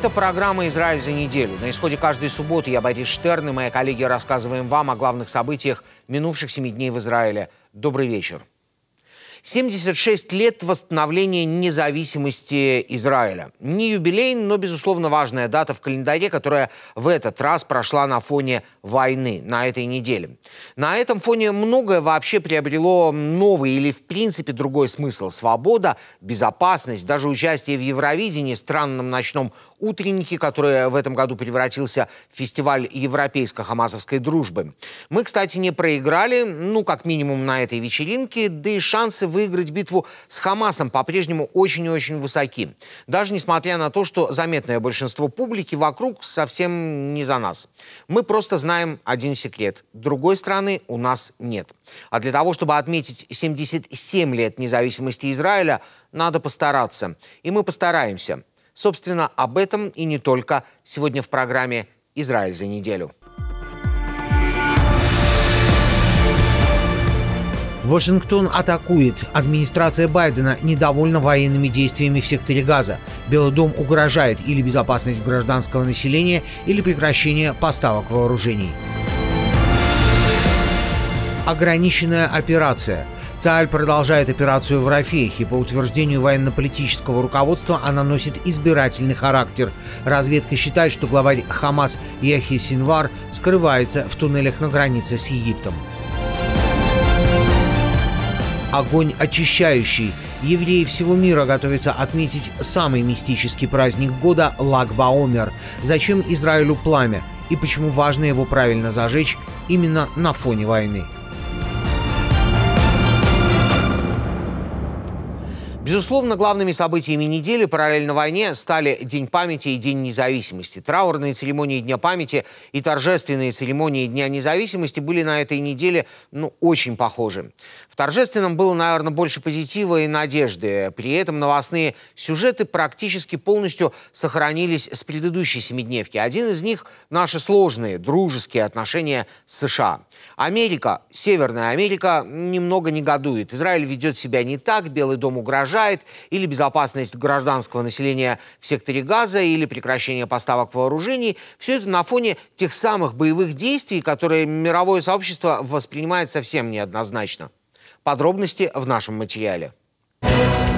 Это программа «Израиль за неделю». На исходе каждой субботы я, Борис Штерн, и мои коллеги рассказываем вам о главных событиях минувших семи дней в Израиле. Добрый вечер. 76 лет восстановления независимости Израиля. Не юбилей, но, безусловно, важная дата в календаре, которая в этот раз прошла на фоне войны на этой неделе. На этом фоне многое вообще приобрело новый или в принципе другой смысл. Свобода, безопасность, даже участие в Евровидении, странном ночном утреннике, который в этом году превратился в фестиваль европейско хамазовской дружбы. Мы, кстати, не проиграли, ну, как минимум на этой вечеринке, да и шансы выиграть битву с Хамасом по-прежнему очень и очень высоки. Даже несмотря на то, что заметное большинство публики вокруг совсем не за нас. Мы просто знаем, знаем один секрет. Другой страны у нас нет. А для того, чтобы отметить 77 лет независимости Израиля, надо постараться. И мы постараемся. Собственно, об этом и не только сегодня в программе «Израиль за неделю». Вашингтон атакует. Администрация Байдена недовольна военными действиями в секторе Газа. Белый дом угрожает или безопасность гражданского населения, или прекращение поставок вооружений. Ограниченная операция – ЦАЛЬ продолжает операцию в Рафейхе. По утверждению военно-политического руководства она носит избирательный характер. Разведка считает, что главарь Хамас Яхи Синвар скрывается в туннелях на границе с Египтом огонь очищающий. Евреи всего мира готовятся отметить самый мистический праздник года – Лагбаомер. Зачем Израилю пламя и почему важно его правильно зажечь именно на фоне войны? Безусловно, главными событиями недели параллельно войне стали День памяти и День независимости. Траурные церемонии Дня памяти и торжественные церемонии Дня независимости были на этой неделе ну, очень похожи. В торжественном было, наверное, больше позитива и надежды. При этом новостные сюжеты практически полностью сохранились с предыдущей семидневки. Один из них – наши сложные, дружеские отношения с США. Америка, Северная Америка немного негодует. Израиль ведет себя не так, Белый дом угрожает, или безопасность гражданского населения в секторе Газа, или прекращение поставок вооружений. Все это на фоне тех самых боевых действий, которые мировое сообщество воспринимает совсем неоднозначно. Подробности в нашем материале. Thank you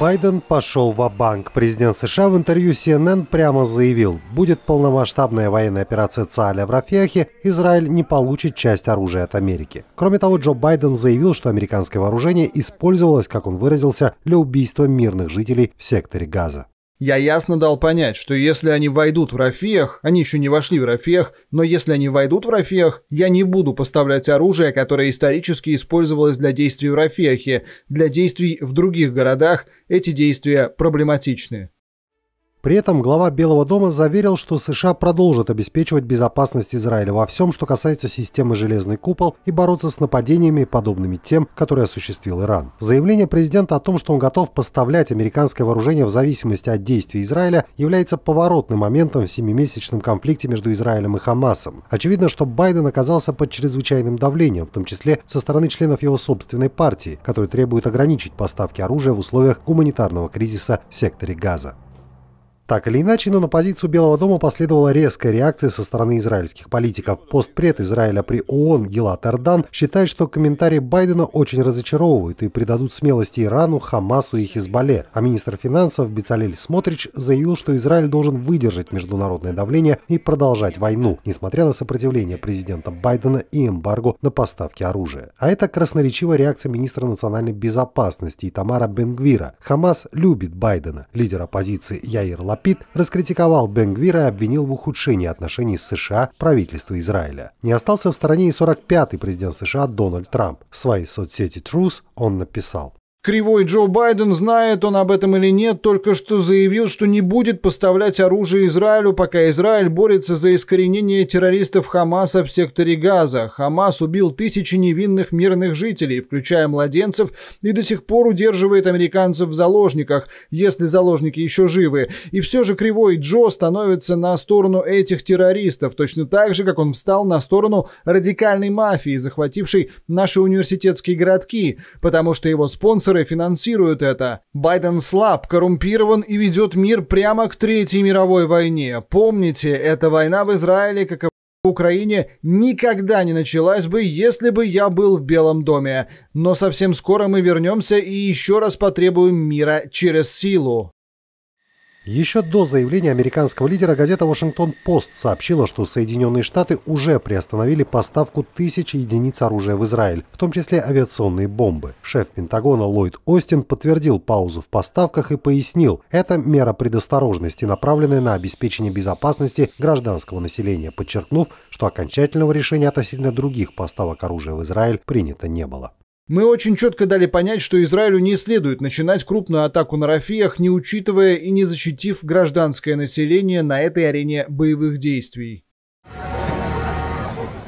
Байден пошел в банк Президент США в интервью CNN прямо заявил, будет полномасштабная военная операция ЦАля в Рафяхе, Израиль не получит часть оружия от Америки. Кроме того, Джо Байден заявил, что американское вооружение использовалось, как он выразился, для убийства мирных жителей в секторе Газа. Я ясно дал понять, что если они войдут в Рафиях, они еще не вошли в Рафиях, но если они войдут в Рафиях, я не буду поставлять оружие, которое исторически использовалось для действий в Рафиахе. Для действий в других городах эти действия проблематичны. При этом глава Белого дома заверил, что США продолжат обеспечивать безопасность Израиля во всем, что касается системы «Железный купол» и бороться с нападениями, подобными тем, которые осуществил Иран. Заявление президента о том, что он готов поставлять американское вооружение в зависимости от действий Израиля, является поворотным моментом в семимесячном конфликте между Израилем и Хамасом. Очевидно, что Байден оказался под чрезвычайным давлением, в том числе со стороны членов его собственной партии, которые требуют ограничить поставки оружия в условиях гуманитарного кризиса в секторе Газа. Так или иначе, но на позицию Белого дома последовала резкая реакция со стороны израильских политиков. Постпред Израиля при ООН Гилат Эрдан считает, что комментарии Байдена очень разочаровывают и придадут смелости Ирану, Хамасу и Хизбалле. А министр финансов Бицалель Смотрич заявил, что Израиль должен выдержать международное давление и продолжать войну, несмотря на сопротивление президента Байдена и эмбарго на поставки оружия. А это красноречивая реакция министра национальной безопасности Тамара Бенгвира. Хамас любит Байдена. Лидер оппозиции Яир Ла Лапид раскритиковал Бенгвира и обвинил в ухудшении отношений с США правительство Израиля. Не остался в стороне и 45-й президент США Дональд Трамп. В своей соцсети Truth он написал Кривой Джо Байден, знает он об этом или нет, только что заявил, что не будет поставлять оружие Израилю, пока Израиль борется за искоренение террористов Хамаса в секторе Газа. Хамас убил тысячи невинных мирных жителей, включая младенцев, и до сих пор удерживает американцев в заложниках, если заложники еще живы. И все же Кривой Джо становится на сторону этих террористов, точно так же, как он встал на сторону радикальной мафии, захватившей наши университетские городки, потому что его спонсор спонсоры финансируют это. Байден слаб, коррумпирован и ведет мир прямо к Третьей мировой войне. Помните, эта война в Израиле, как и в Украине, никогда не началась бы, если бы я был в Белом доме. Но совсем скоро мы вернемся и еще раз потребуем мира через силу. Еще до заявления американского лидера газета «Вашингтон-Пост» сообщила, что Соединенные Штаты уже приостановили поставку тысяч единиц оружия в Израиль, в том числе авиационные бомбы. Шеф Пентагона Ллойд Остин подтвердил паузу в поставках и пояснил, это мера предосторожности, направленная на обеспечение безопасности гражданского населения, подчеркнув, что окончательного решения относительно других поставок оружия в Израиль принято не было. Мы очень четко дали понять, что Израилю не следует начинать крупную атаку на Рафиях, не учитывая и не защитив гражданское население на этой арене боевых действий.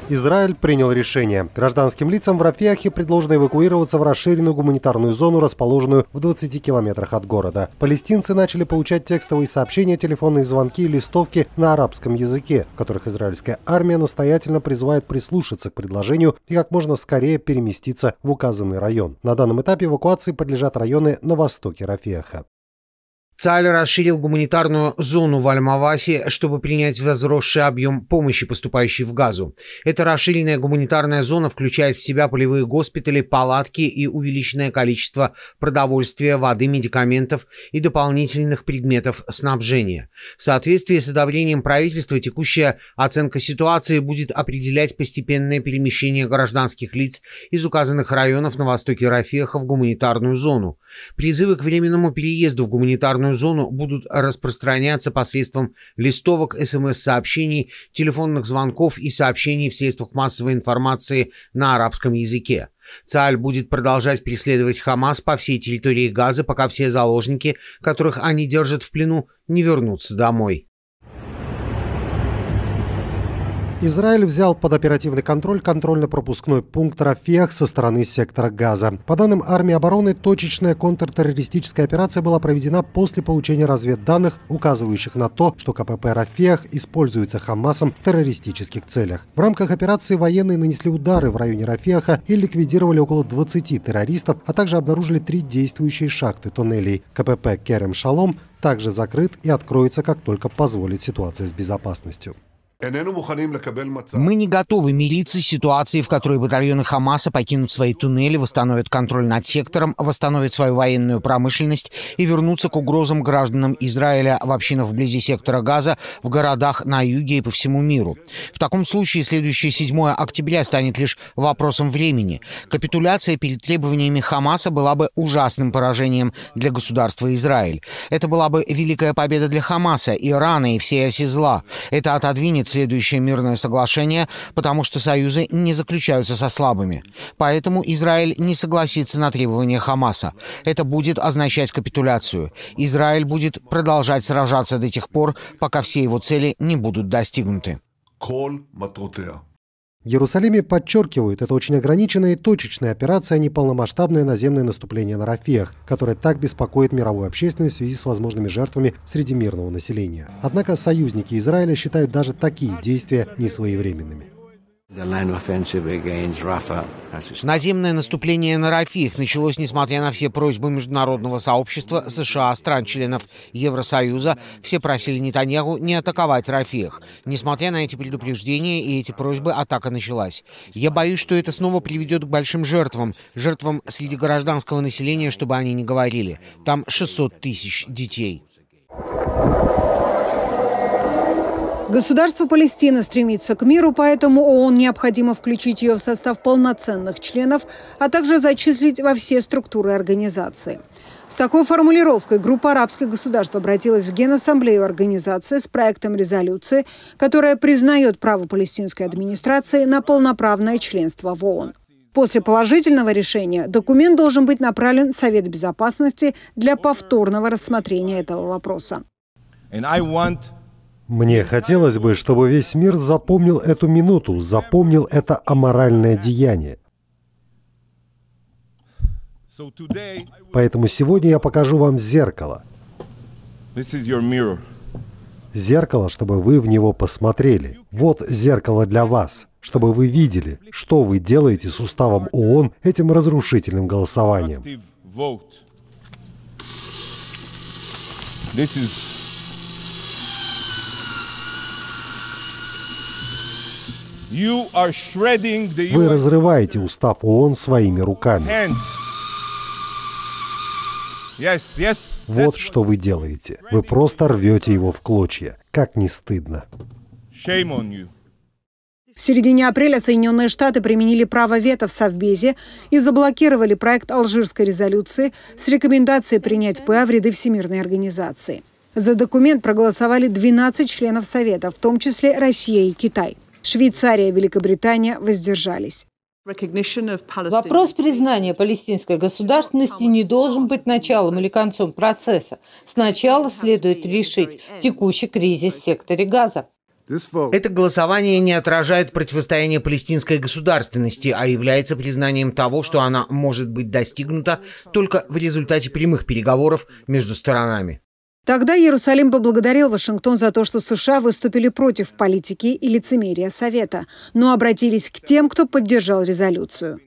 Израиль принял решение. Гражданским лицам в Рафиахе предложено эвакуироваться в расширенную гуманитарную зону, расположенную в 20 километрах от города. Палестинцы начали получать текстовые сообщения, телефонные звонки и листовки на арабском языке, в которых израильская армия настоятельно призывает прислушаться к предложению и как можно скорее переместиться в указанный район. На данном этапе эвакуации подлежат районы на востоке Рафиаха. Цаль расширил гуманитарную зону в Альмавасе, чтобы принять возросший объем помощи, поступающей в Газу. Эта расширенная гуманитарная зона включает в себя полевые госпитали, палатки и увеличенное количество продовольствия, воды, медикаментов и дополнительных предметов снабжения. В соответствии с одобрением правительства текущая оценка ситуации будет определять постепенное перемещение гражданских лиц из указанных районов на востоке Рафеха в гуманитарную зону. Призывы к временному переезду в гуманитарную буферную зону будут распространяться посредством листовок, СМС-сообщений, телефонных звонков и сообщений в средствах массовой информации на арабском языке. Цааль будет продолжать преследовать Хамас по всей территории Газы, пока все заложники, которых они держат в плену, не вернутся домой. Израиль взял под оперативный контроль контрольно-пропускной пункт Рафех со стороны сектора Газа. По данным армии обороны, точечная контртеррористическая операция была проведена после получения разведданных, указывающих на то, что КПП Рафех используется Хамасом в террористических целях. В рамках операции военные нанесли удары в районе Рафеха и ликвидировали около 20 террористов, а также обнаружили три действующие шахты туннелей. КПП Керем Шалом также закрыт и откроется, как только позволит ситуация с безопасностью. Мы не готовы мириться с ситуацией, в которой батальоны Хамаса покинут свои туннели, восстановят контроль над сектором, восстановят свою военную промышленность и вернутся к угрозам гражданам Израиля в общинах вблизи сектора Газа, в городах на юге и по всему миру. В таком случае следующее 7 октября станет лишь вопросом времени. Капитуляция перед требованиями Хамаса была бы ужасным поражением для государства Израиль. Это была бы великая победа для Хамаса, Ирана и всей оси зла. Это отодвинет подписывать следующее мирное соглашение, потому что союзы не заключаются со слабыми. Поэтому Израиль не согласится на требования Хамаса. Это будет означать капитуляцию. Израиль будет продолжать сражаться до тех пор, пока все его цели не будут достигнуты. В Иерусалиме подчеркивают, это очень ограниченная и точечная операция, а не полномасштабное наземное наступление на Рафиях, которое так беспокоит мировую общественность в связи с возможными жертвами среди мирного населения. Однако союзники Израиля считают даже такие действия несвоевременными. Наземное наступление на Рафих началось, несмотря на все просьбы международного сообщества США, стран членов Евросоюза. Все просили Нетаньяху не атаковать Рафих. Несмотря на эти предупреждения и эти просьбы, атака началась. Я боюсь, что это снова приведет к большим жертвам. Жертвам среди гражданского населения, чтобы они не говорили. Там 600 тысяч детей. Государство Палестина стремится к миру, поэтому ООН необходимо включить ее в состав полноценных членов, а также зачислить во все структуры организации. С такой формулировкой группа арабских государств обратилась в Генассамблею организации с проектом резолюции, которая признает право палестинской администрации на полноправное членство в ООН. После положительного решения документ должен быть направлен в Совет Безопасности для повторного рассмотрения этого вопроса. And I want мне хотелось бы, чтобы весь мир запомнил эту минуту, запомнил это аморальное деяние. Поэтому сегодня я покажу вам зеркало. Зеркало, чтобы вы в него посмотрели. Вот зеркало для вас, чтобы вы видели, что вы делаете с уставом ООН этим разрушительным голосованием. This is Вы разрываете устав ООН своими руками. Вот что вы делаете. Вы просто рвете его в клочья. Как не стыдно. В середине апреля Соединенные Штаты применили право вето в Совбезе и заблокировали проект алжирской резолюции с рекомендацией принять ПА в ряды Всемирной организации. За документ проголосовали 12 членов Совета, в том числе Россия и Китай. Швейцария и Великобритания воздержались. Вопрос признания палестинской государственности не должен быть началом или концом процесса. Сначала следует решить текущий кризис в секторе Газа. Это голосование не отражает противостояние палестинской государственности, а является признанием того, что она может быть достигнута только в результате прямых переговоров между сторонами. Тогда Иерусалим поблагодарил Вашингтон за то, что США выступили против политики и лицемерия Совета, но обратились к тем, кто поддержал резолюцию.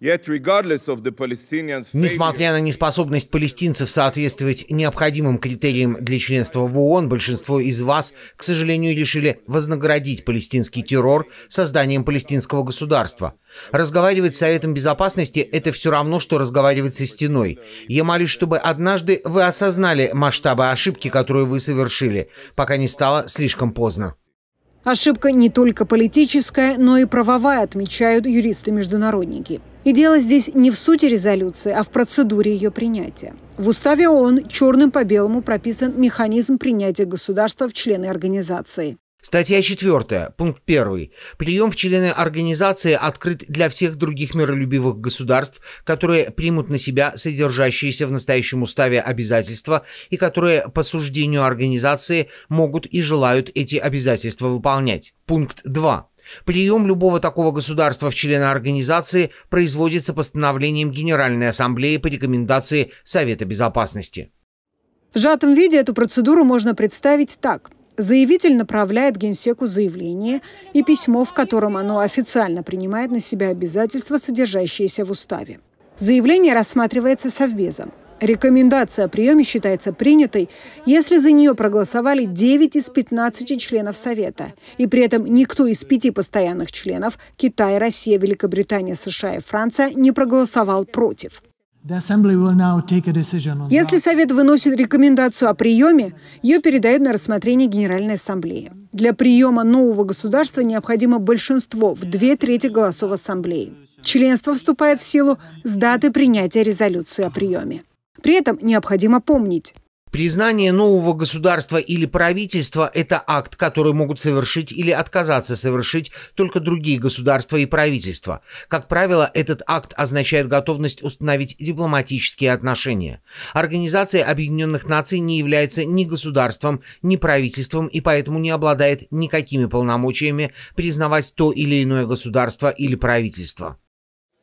Несмотря на неспособность палестинцев соответствовать необходимым критериям для членства в ООН, большинство из вас, к сожалению, решили вознаградить палестинский террор созданием палестинского государства. Разговаривать с Советом Безопасности – это все равно, что разговаривать со стеной. Я молюсь, чтобы однажды вы осознали масштабы ошибки, которую вы совершили, пока не стало слишком поздно. Ошибка не только политическая, но и правовая, отмечают юристы-международники. И дело здесь не в сути резолюции, а в процедуре ее принятия. В уставе ООН черным по белому прописан механизм принятия государства в члены организации. Статья 4, пункт 1. Прием в члены организации открыт для всех других миролюбивых государств, которые примут на себя содержащиеся в настоящем уставе обязательства и которые по суждению организации могут и желают эти обязательства выполнять. Пункт 2. Прием любого такого государства в члена организации производится постановлением Генеральной Ассамблеи по рекомендации Совета Безопасности. В сжатом виде эту процедуру можно представить так. Заявитель направляет Генсеку заявление и письмо, в котором оно официально принимает на себя обязательства, содержащиеся в уставе. Заявление рассматривается Совбезом. Рекомендация о приеме считается принятой, если за нее проголосовали 9 из 15 членов Совета. И при этом никто из пяти постоянных членов – Китай, Россия, Великобритания, США и Франция – не проголосовал против. Если Совет выносит рекомендацию о приеме, ее передают на рассмотрение Генеральной Ассамблеи. Для приема нового государства необходимо большинство в две трети голосов Ассамблеи. Членство вступает в силу с даты принятия резолюции о приеме. При этом необходимо помнить, Признание нового государства или правительства – это акт, который могут совершить или отказаться совершить только другие государства и правительства. Как правило, этот акт означает готовность установить дипломатические отношения. Организация Объединенных Наций не является ни государством, ни правительством и поэтому не обладает никакими полномочиями признавать то или иное государство или правительство.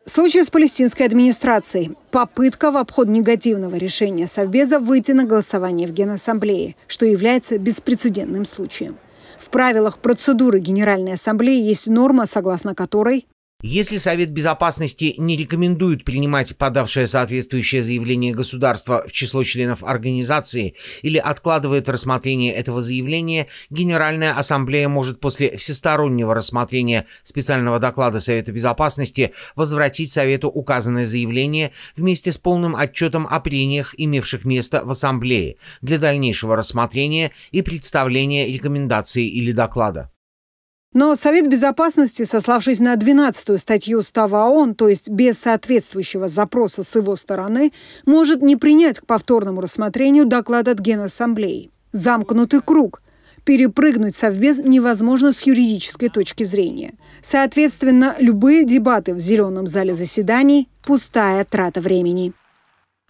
Случай с палестинской администрацией. Попытка в обход негативного решения Совбеза выйти на голосование в Генассамблее, что является беспрецедентным случаем. В правилах процедуры Генеральной Ассамблеи есть норма, согласно которой если Совет Безопасности не рекомендует принимать подавшее соответствующее заявление государства в число членов организации или откладывает рассмотрение этого заявления, Генеральная Ассамблея может после всестороннего рассмотрения специального доклада Совета Безопасности возвратить Совету указанное заявление вместе с полным отчетом о прениях, имевших место в Ассамблее, для дальнейшего рассмотрения и представления рекомендации или доклада. Но Совет Безопасности, сославшись на 12-ю статью Устава ООН, то есть без соответствующего запроса с его стороны, может не принять к повторному рассмотрению доклад от Генассамблеи. Замкнутый круг – перепрыгнуть Совбез невозможно с юридической точки зрения. Соответственно, любые дебаты в зеленом зале заседаний – пустая трата времени.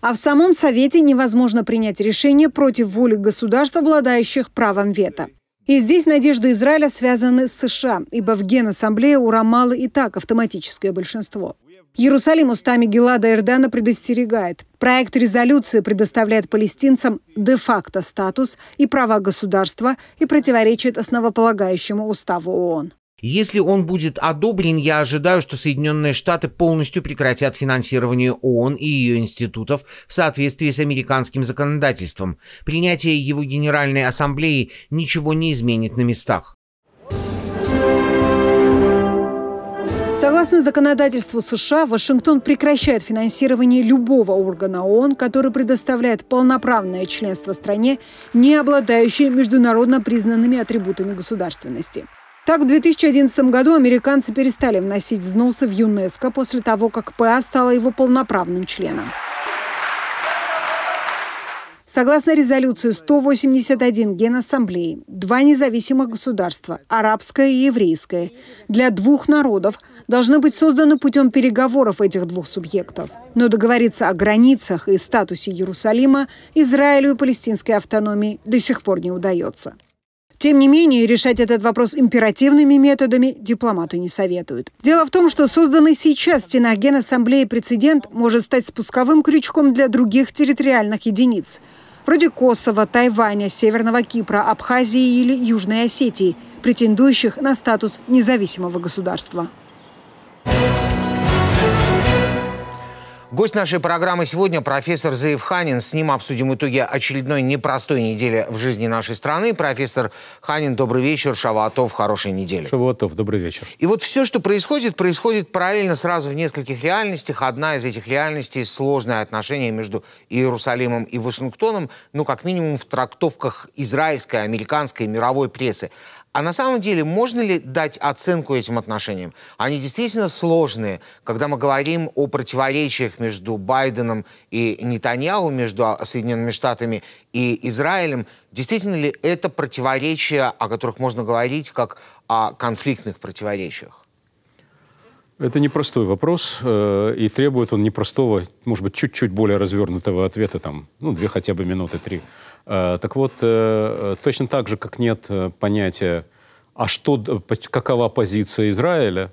А в самом Совете невозможно принять решение против воли государств, обладающих правом вето. И здесь надежды Израиля связаны с США, ибо в Генассамблее у Рамалы и так автоматическое большинство. Иерусалим устами Гелада Эрдана предостерегает. Проект резолюции предоставляет палестинцам де-факто статус и права государства и противоречит основополагающему уставу ООН. Если он будет одобрен, я ожидаю, что Соединенные Штаты полностью прекратят финансирование ООН и ее институтов в соответствии с американским законодательством. Принятие его Генеральной Ассамблеи ничего не изменит на местах. Согласно законодательству США, Вашингтон прекращает финансирование любого органа ООН, который предоставляет полноправное членство стране, не обладающей международно признанными атрибутами государственности. Так, в 2011 году американцы перестали вносить взносы в ЮНЕСКО после того, как ПА стала его полноправным членом. Согласно резолюции 181 Генассамблеи, два независимых государства – арабское и еврейское – для двух народов должны быть созданы путем переговоров этих двух субъектов. Но договориться о границах и статусе Иерусалима Израилю и палестинской автономии до сих пор не удается. Тем не менее, решать этот вопрос императивными методами дипломаты не советуют. Дело в том, что созданный сейчас в стенах Генассамблеи прецедент может стать спусковым крючком для других территориальных единиц, вроде Косово, Тайваня, Северного Кипра, Абхазии или Южной Осетии, претендующих на статус независимого государства. Thank you Гость нашей программы сегодня профессор Заев Ханин. С ним обсудим итоги очередной непростой недели в жизни нашей страны. Профессор Ханин, добрый вечер. Шаватов, хорошей недели. Шаватов, добрый вечер. И вот все, что происходит, происходит параллельно сразу в нескольких реальностях. Одна из этих реальностей – сложное отношение между Иерусалимом и Вашингтоном, ну, как минимум, в трактовках израильской, американской, мировой прессы. А на самом деле, можно ли дать оценку этим отношениям? Они действительно сложные, когда мы говорим о противоречиях между Байденом и Нетаньяу, между а, Соединенными Штатами и Израилем. Действительно ли это противоречия, о которых можно говорить как о конфликтных противоречиях? Это непростой вопрос, э, и требует он непростого, может быть, чуть-чуть более развернутого ответа, там, ну, две хотя бы минуты, три. Э, так вот, э, э, точно так же, как нет понятия, а что, какова позиция Израиля,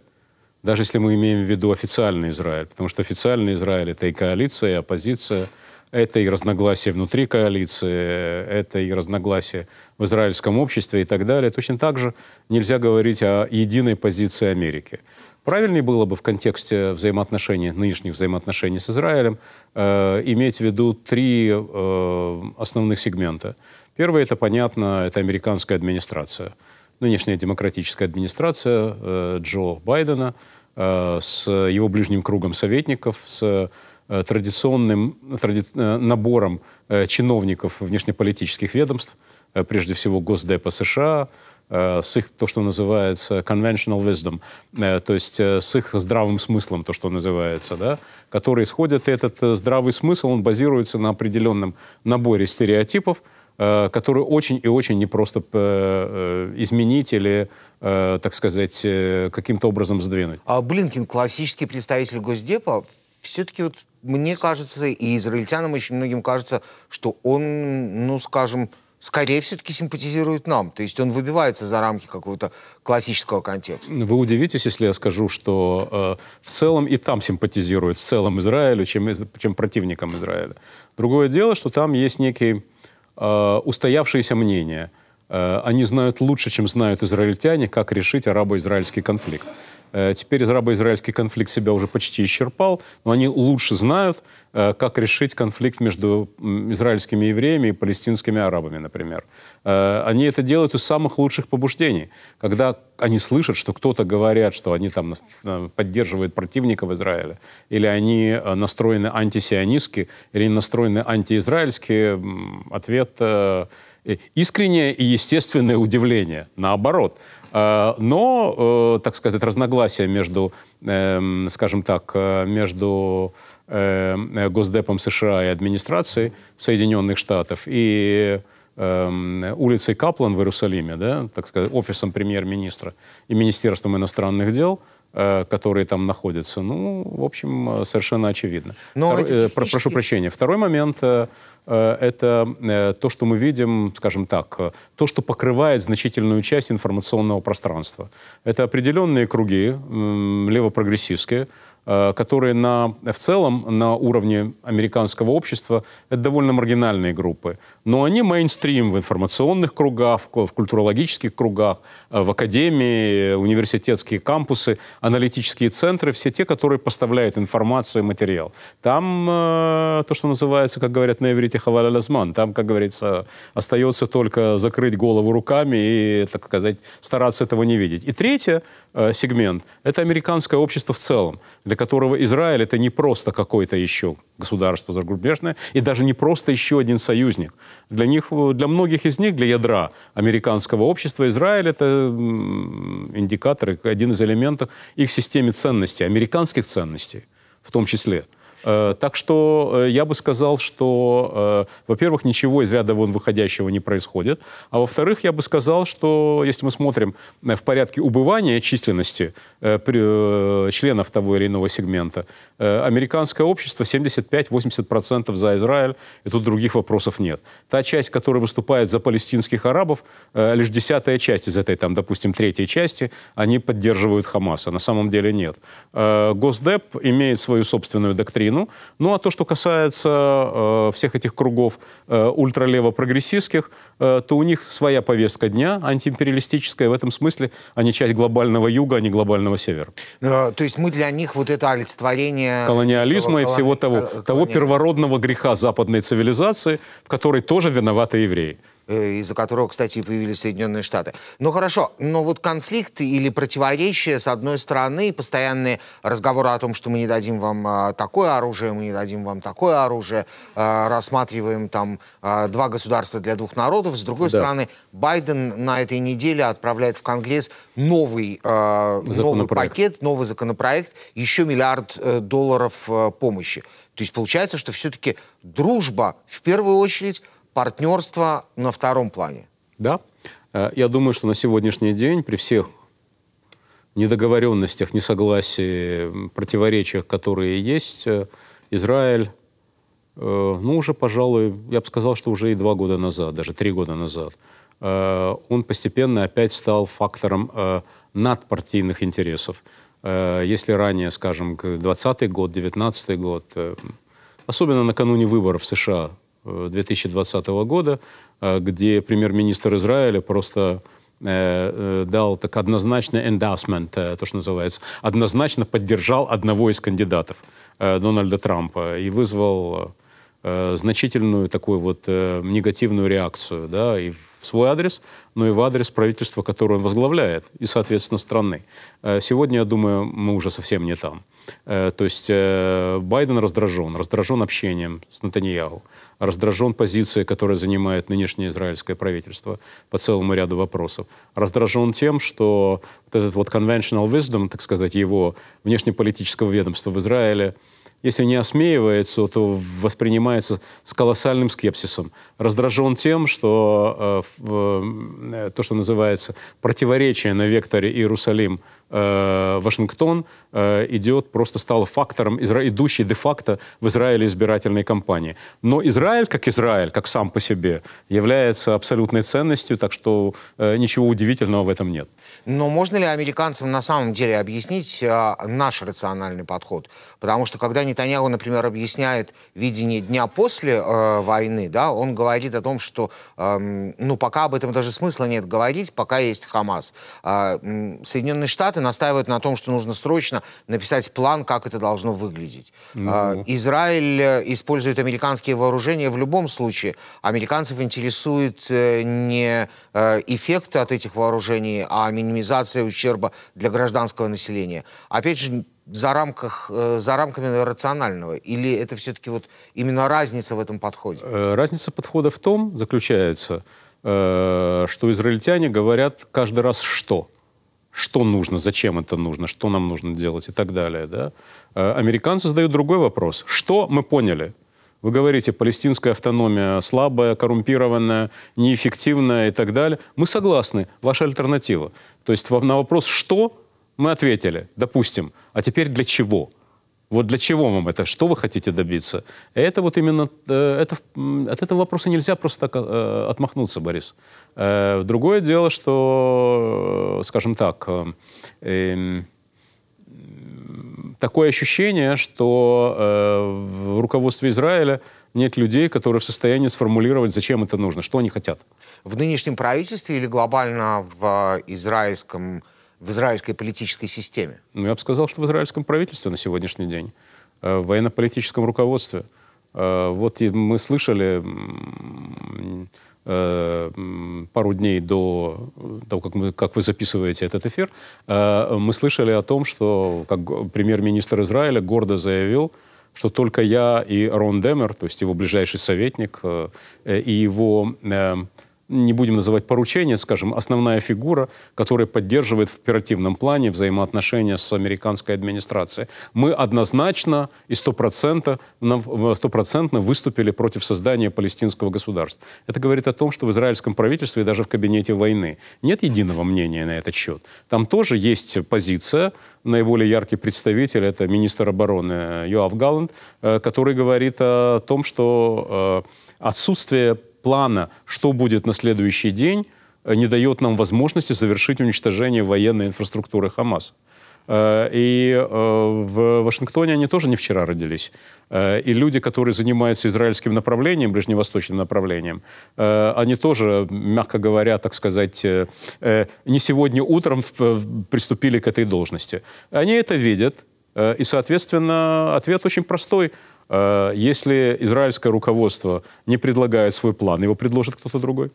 даже если мы имеем в виду официальный Израиль, потому что официальный Израиль – это и коалиция, и оппозиция, это и разногласия внутри коалиции, это и разногласия в израильском обществе и так далее. Точно так же нельзя говорить о единой позиции Америки. Правильнее было бы в контексте взаимоотношений, нынешних взаимоотношений с Израилем, э, иметь в виду три э, основных сегмента. Первый – это понятно, это американская администрация. Нынешняя демократическая администрация э, Джо Байдена э, с его ближним кругом советников, с э, традиционным тради, э, набором э, чиновников внешнеполитических ведомств, э, прежде всего Госдепа США, Э, с их, то, что называется, conventional wisdom, э, то есть э, с их здравым смыслом, то, что называется, да, которые исходят, и этот здравый смысл, он базируется на определенном наборе стереотипов, которые очень и очень непросто изменить или, так сказать, каким-то образом сдвинуть. А Блинкин, классический представитель Госдепа, все-таки вот мне кажется, и израильтянам очень многим кажется, что он, ну, скажем, скорее все-таки симпатизирует нам. То есть он выбивается за рамки какого-то классического контекста. Вы удивитесь, если я скажу, что э, в целом и там симпатизирует в целом Израилю, чем, чем противникам Израиля. Другое дело, что там есть некие э, устоявшиеся мнения. Э, они знают лучше, чем знают израильтяне, как решить арабо-израильский конфликт. Э, теперь израило-израильский конфликт себя уже почти исчерпал, но они лучше знают, э, как решить конфликт между израильскими евреями и палестинскими арабами, например. Э, они это делают из самых лучших побуждений. Когда они слышат, что кто-то говорят, что они там поддерживают противников Израиле, или они настроены антисионистски, или настроены антиизраильски, ответ Э, искреннее и естественное удивление, наоборот. Э, но, э, так сказать, разногласия между, эм, скажем так, между Госдепом США и администрацией Соединенных Штатов и эм, улицей Каплан в Иерусалиме, да, так сказать, офисом премьер-министра и Министерством иностранных дел, которые там находятся, ну, в общем, совершенно очевидно. Но Второй, технически... Прошу прощения. Второй момент Э, это э, то, что мы видим, скажем так, э, то, что покрывает значительную часть информационного пространства. Это определенные круги, левопрогрессивские, которые на, в целом на уровне американского общества это довольно маргинальные группы. Но они мейнстрим в информационных кругах, в, культурологических кругах, в академии, университетские кампусы, аналитические центры, все те, которые поставляют информацию и материал. Там то, что называется, как говорят на иврите, говорите халаль Там, как говорится, остается только закрыть голову руками и, так сказать, стараться этого не видеть. И третий э, сегмент – это американское общество в целом, для которого Израиль – это не просто какое-то еще государство зарубежное и даже не просто еще один союзник. Для, них, э, для многих из них, для ядра американского общества, Израиль – это индикатор, один из элементов их системы ценностей, американских ценностей в том числе – Э, так что э, я бы сказал, что, э, во-первых, ничего из ряда вон выходящего не происходит, а во-вторых, я бы сказал, что если мы смотрим в порядке убывания численности членов того или иного сегмента, американское общество 75-80% за Израиль, и тут других вопросов нет. Та часть, которая выступает за палестинских арабов, лишь десятая часть из этой, там, допустим, третьей части, они поддерживают Хамаса. На самом деле нет. Госдеп имеет свою собственную доктрину, Украину. Ну а то, что касается э, всех этих кругов э, ультралево-прогрессивских, э, то у них своя повестка дня антиимпериалистическая. В этом смысле они часть глобального юга, а не глобального севера. Э, то есть мы для них вот это олицетворение... Колониализма колони... и всего того, того первородного греха западной цивилизации, в которой тоже виноваты евреи. Э, из-за которого, кстати, и появились Соединенные Штаты. Ну хорошо, но вот конфликты или противоречия с одной стороны, постоянные разговоры о том, что мы не дадим вам а, такое оружие, мы не дадим вам такое оружие, а, рассматриваем там а, два государства для двух народов. С другой да. стороны, Байден на этой неделе отправляет в Конгресс новый, новый пакет, новый законопроект, еще миллиард э, долларов э, помощи. То есть получается, что все-таки дружба в первую очередь партнерство на втором плане. Да. Э, я думаю, что на сегодняшний день при всех недоговоренностях, несогласии, противоречиях, которые есть, э, Израиль, э, ну, уже, пожалуй, я бы сказал, что уже и два года назад, даже три года назад, он постепенно опять стал фактором надпартийных интересов. Если ранее, скажем, 20 год, 19 год, особенно накануне выборов в США, 2020 э, года, э, где премьер-министр Израиля просто э, дал так однозначный endorsement, то, что называется, однозначно поддержал одного из кандидатов, Дональда Трампа, и вызвал значительную такую вот негативную реакцию, да, и в свой адрес, но и в адрес правительства, которое он возглавляет, и, соответственно, страны. Сегодня, я думаю, мы уже совсем не там. То есть Байден раздражен, раздражен общением с Натаньяу, Раздражен позиция, которая занимает нынешнее израильское правительство по целому ряду вопросов. Раздражен тем, что вот этот вот conventional wisdom, так сказать, его внешнеполитического ведомства в Израиле – если не осмеивается, то воспринимается с колоссальным скепсисом. Раздражен тем, что э, э то, что называется противоречие на векторе Иерусалим-Вашингтон, э, э, идет, просто стало фактором, идущей де-факто в Израиле избирательной кампании. Но Израиль, как Израиль, как сам по себе, является абсолютной ценностью, так что э, ничего удивительного в этом нет. Но можно ли американцам на самом деле объяснить э, наш рациональный подход? Потому что когда Нетаньяху, например, объясняет видение дня после э, войны, да, он говорит о том, что э, ну, пока об этом даже смысла нет говорить, пока есть Хамас. Э, Соединенные Штаты настаивают на том, что нужно срочно написать план, как это должно выглядеть. Ну. Э, Израиль э, использует американские вооружения в любом случае. Американцев интересует э, не э, эффект от этих вооружений, а минимизация ущерба для гражданского населения. Опять же, за, рамках, э, за рамками рационального? Или это все-таки вот именно разница в этом подходе? Э, разница подхода в том заключается, э, что израильтяне говорят каждый раз что. Что нужно, зачем это нужно, что нам нужно делать и так далее. Да? Американцы задают другой вопрос. Что мы поняли? Вы говорите, палестинская автономия слабая, коррумпированная, неэффективная и так далее. Мы согласны, ваша альтернатива. То есть на вопрос «что?» Мы ответили, допустим, а теперь для чего? Вот для чего вам это? Что вы хотите добиться? Это вот именно... Э, это, от этого вопроса нельзя просто так э, отмахнуться, Борис. Э, другое дело, что, скажем так, эм, такое ощущение, что в руководстве Израиля нет людей, которые в состоянии сформулировать, зачем это нужно, что они хотят. В нынешнем правительстве или глобально в израильском в израильской политической системе? Ну, я бы сказал, что в израильском правительстве на сегодняшний день, э, в военно-политическом руководстве. Э, вот мы слышали э, пару дней до того, как, мы, как вы записываете этот эфир, мы слышали о том, что как премьер-министр Израиля гордо заявил, что только я и Рон Демер, то есть его ближайший советник, и его эм, не будем называть поручение, скажем, основная фигура, которая поддерживает в оперативном плане взаимоотношения с американской администрацией. Мы однозначно и э, стопроцентно выступили против создания палестинского государства. Это говорит о том, что в израильском правительстве и даже в кабинете войны нет единого мнения на этот счет. Там тоже есть позиция, наиболее яркий представитель – это министр обороны э, Йоав Галланд, э, который говорит о том, что отсутствие плана, что будет на следующий день, э, не дает нам возможности завершить уничтожение военной инфраструктуры ХАМАС. Э, и э, в Вашингтоне они тоже не вчера родились. И люди, которые занимаются израильским направлением, ближневосточным направлением, они тоже, мягко говоря, так сказать, не сегодня утром приступили к этой должности. Они это видят, и, соответственно, ответ очень простой – Э, если израильское руководство не предлагает свой план, его предложит кто-то другой?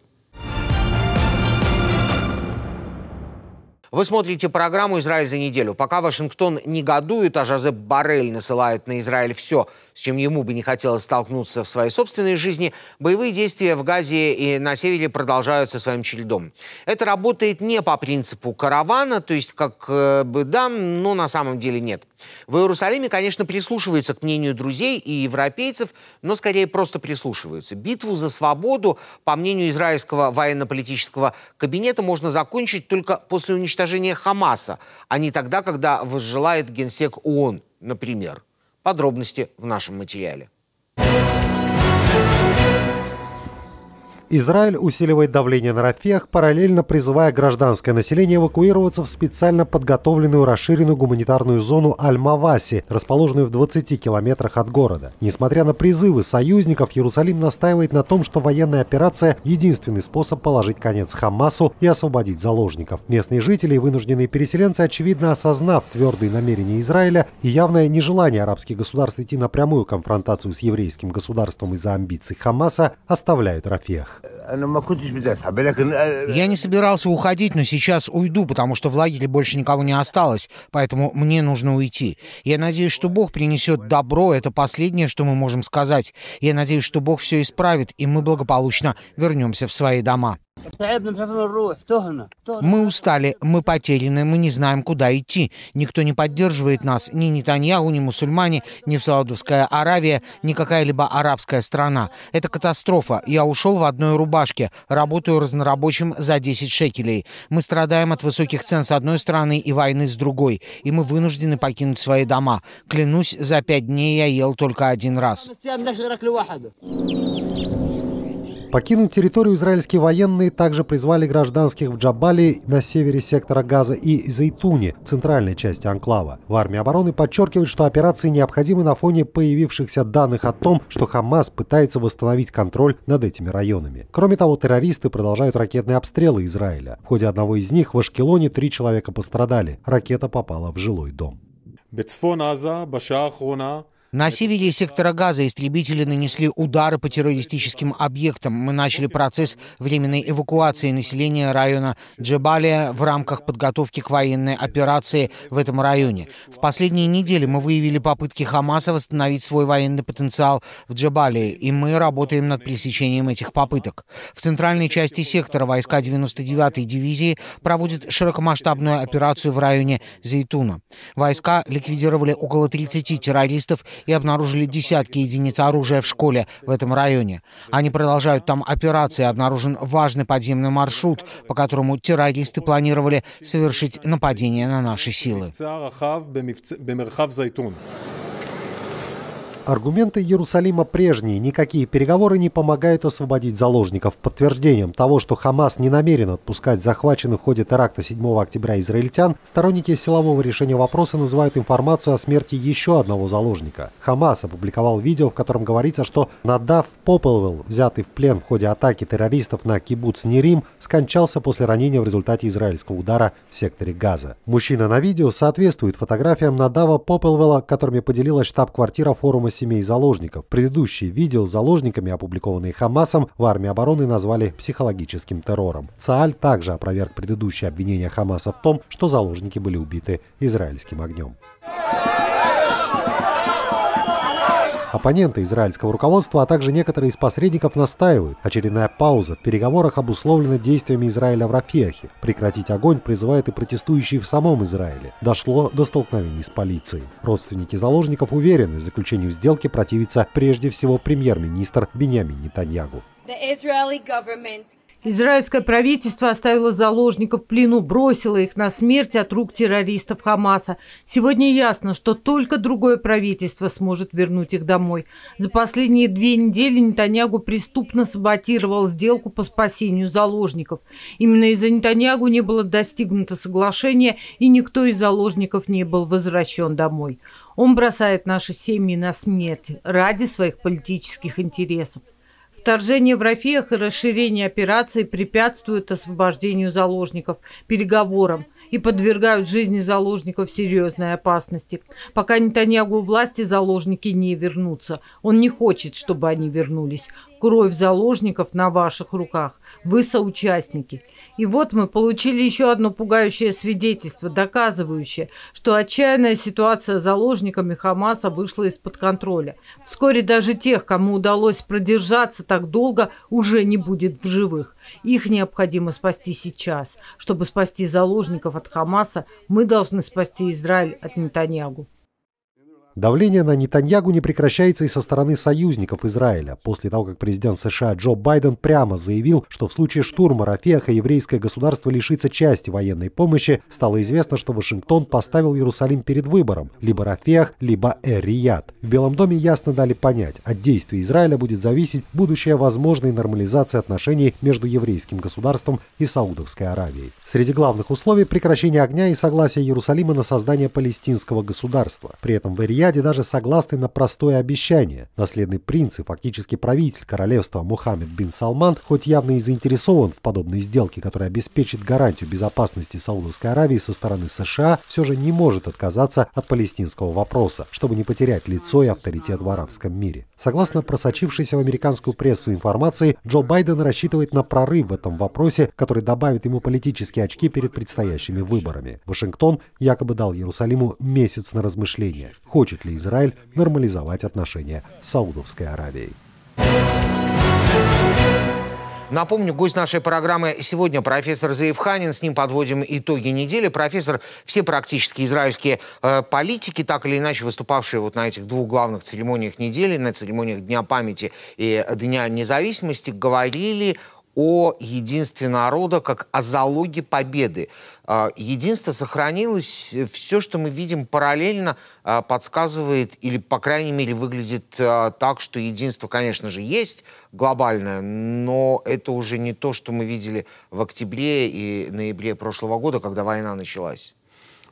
Вы смотрите программу «Израиль за неделю». Пока Вашингтон негодует, а Жозеп Барель насылает на Израиль все, с чем ему бы не хотелось столкнуться в своей собственной жизни, боевые действия в Газе и на севере продолжаются своим чередом. Это работает не по принципу каравана, то есть как э, бы да, но на самом деле нет. В Иерусалиме, конечно, прислушиваются к мнению друзей и европейцев, но скорее просто прислушиваются. Битву за свободу, по мнению израильского военно-политического кабинета, можно закончить только после уничтожения уничтожения Хамаса, а не тогда, когда возжелает генсек ООН, например. Подробности в нашем материале. Израиль усиливает давление на Рафиях, параллельно призывая гражданское население эвакуироваться в специально подготовленную расширенную гуманитарную зону Аль-Маваси, расположенную в 20 километрах от города. Несмотря на призывы союзников, Иерусалим настаивает на том, что военная операция – единственный способ положить конец Хамасу и освободить заложников. Местные жители и вынужденные переселенцы, очевидно осознав твердые намерения Израиля и явное нежелание арабских государств идти на прямую конфронтацию с еврейским государством из-за амбиций Хамаса, оставляют Рафиях. А, э, Я не собирался уходить, но сейчас уйду, потому что в лагере больше никого не осталось, поэтому мне нужно уйти. Я надеюсь, что Бог принесет добро, это последнее, что мы можем сказать. Я надеюсь, что Бог все исправит, и мы благополучно вернемся в свои дома. Мы устали, мы потеряны, мы не знаем, куда идти. Никто не поддерживает нас, ни Нетаньяху, ни мусульмане, ни в Саудовская Аравия, ни какая-либо арабская страна. Это катастрофа. Я ушел в одной рубашке, работаю разнорабочим за 10 шекелей. Мы страдаем от высоких цен с одной стороны и войны с другой, и мы вынуждены покинуть свои дома. Клянусь, за пять дней я ел только один раз. Покинуть территорию израильские военные также призвали гражданских в Джабали на севере сектора Газа и Зайтуне, центральной части анклава. В армии обороны подчеркивают, что операции необходимы на фоне появившихся данных о том, что Хамас пытается восстановить контроль над этими районами. Кроме того, террористы продолжают ракетные обстрелы Израиля. В ходе одного из них в Ашкелоне три человека пострадали. Ракета попала в жилой дом. בצפון עזה, בשעה האחרונה, на севере сектора Газа истребители нанесли удары по террористическим объектам. Мы начали процесс временной эвакуации населения района Джебалия в рамках подготовки к военной операции в этом районе. В последние недели мы выявили попытки Хамаса восстановить свой военный потенциал в Джебалии, и мы работаем над пресечением этих попыток. В центральной части сектора войска 99-й дивизии проводят широкомасштабную операцию в районе Зейтуна. Войска ликвидировали около 30 террористов и обнаружили десятки единиц оружия в школе в этом районе. Они продолжают там операции. Обнаружен важный подземный маршрут, по которому террористы планировали совершить нападение на наши силы. Аргументы Иерусалима прежние, никакие переговоры не помогают освободить заложников. Подтверждением того, что Хамас не намерен отпускать захваченных в ходе теракта 7 октября израильтян, сторонники силового решения вопроса называют информацию о смерти еще одного заложника. Хамас опубликовал видео, в котором говорится, что Надав Попелвелл, взятый в плен в ходе атаки террористов на кибуц Нерим, скончался после ранения в результате израильского удара в секторе Газа. Мужчина на видео соответствует фотографиям Надава Попелвелла, которыми поделилась штаб-квартира форума семей заложников. Предыдущие видео с заложниками, опубликованные Хамасом, в армии обороны назвали психологическим террором. Цааль также опроверг предыдущие обвинения Хамаса в том, что заложники были убиты израильским огнем. Yeah! Оппоненты израильского руководства, а также некоторые из посредников настаивают. Очередная пауза в переговорах обусловлена действиями Израиля в Рафехе. Прекратить огонь призывают и протестующие в самом Израиле. Дошло до столкновений с полицией. Родственники заложников уверены, заключению сделки противится прежде всего премьер-министр Беньямин Нетаньягу. The Israeli government Израильское правительство оставило заложников в плену, бросило их на смерть от рук террористов Хамаса. Сегодня ясно, что только другое правительство сможет вернуть их домой. За последние две недели Нетаньягу преступно саботировал сделку по спасению заложников. Именно из-за Нетаньягу не было достигнуто соглашение и никто из заложников не был возвращен домой. Он бросает наши семьи на смерть ради своих политических интересов. Вторжение в Рафиях и расширение операций препятствуют освобождению заложников, переговорам и подвергают жизни заложников серьезной опасности. Пока Нетаньягу власти, заложники не вернутся. Он не хочет, чтобы они вернулись. Кровь заложников на ваших руках. Вы соучастники. И вот мы получили еще одно пугающее свидетельство, доказывающее, что отчаянная ситуация с заложниками Хамаса вышла из-под контроля. Вскоре даже тех, кому удалось продержаться так долго, уже не будет в живых. Их необходимо спасти сейчас. Чтобы спасти заложников от Хамаса, мы должны спасти Израиль от Нетаньягу. Давление на Нетаньягу не прекращается и со стороны союзников Израиля, после того, как президент США Джо Байден прямо заявил, что в случае штурма Рафеха еврейское государство лишится части военной помощи, стало известно, что Вашингтон поставил Иерусалим перед выбором – либо Рафех, либо Эр-Рияд. В Белом доме ясно дали понять, от действий Израиля будет зависеть будущая возможная нормализация отношений между еврейским государством и Саудовской Аравией. Среди главных условий – прекращение огня и согласие Иерусалима на создание палестинского государства. При этом в Эр-Рияд дяди даже согласны на простое обещание. Наследный принц и фактически правитель королевства Мухаммед бин Салман, хоть явно и заинтересован в подобной сделке, которая обеспечит гарантию безопасности Саудовской Аравии со стороны США, все же не может отказаться от палестинского вопроса, чтобы не потерять лицо и авторитет в арабском мире. Согласно просочившейся в американскую прессу информации, Джо Байден рассчитывает на прорыв в этом вопросе, который добавит ему политические очки перед предстоящими выборами. Вашингтон якобы дал Иерусалиму месяц на размышление. Хочет хочет ли Израиль нормализовать отношения с Саудовской Аравией. Напомню, гость нашей программы сегодня профессор Заев С ним подводим итоги недели. Профессор, все практически израильские э, политики, так или иначе выступавшие вот на этих двух главных церемониях недели, на церемониях Дня памяти и Дня независимости, говорили о единстве народа как о залоге победы. А, единство сохранилось, э, все, что мы видим параллельно, а, подсказывает или, по крайней мере, выглядит а, так, что единство, конечно же, есть глобальное, но это уже не то, что мы видели в октябре и ноябре прошлого года, когда война началась.